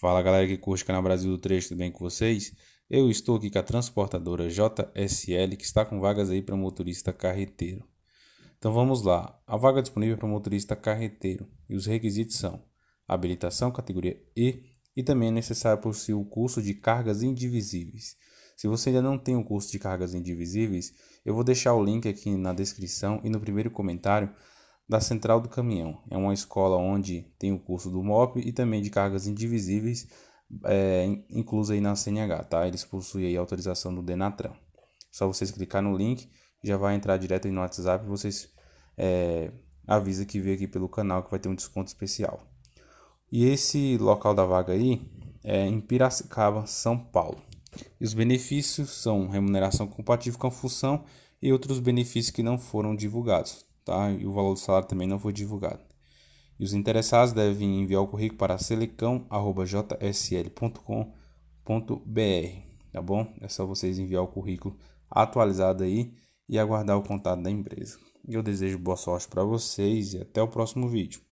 Fala galera que curte o canal Brasil do Trecho, tudo bem com vocês? Eu estou aqui com a transportadora JSL que está com vagas aí para motorista carreteiro. Então vamos lá. A vaga disponível é para motorista carreteiro e os requisitos são habilitação categoria E e também é necessário possuir o curso de cargas indivisíveis. Se você ainda não tem o curso de cargas indivisíveis, eu vou deixar o link aqui na descrição e no primeiro comentário da Central do Caminhão. É uma escola onde tem o curso do MOP e também de cargas indivisíveis, é, incluso aí na CNH, tá? Eles possuem aí autorização do Denatran. Só vocês clicar no link, já vai entrar direto aí no WhatsApp, vocês é, avisa que veio aqui pelo canal que vai ter um desconto especial. E esse local da vaga aí é em Piracicaba, São Paulo. E os benefícios são remuneração compatível com a função e outros benefícios que não foram divulgados tá? e o valor do salário também não foi divulgado. E os interessados devem enviar o currículo para selecão.jsl.com.br, tá bom? É só vocês enviar o currículo atualizado aí e aguardar o contato da empresa. Eu desejo boa sorte para vocês e até o próximo vídeo.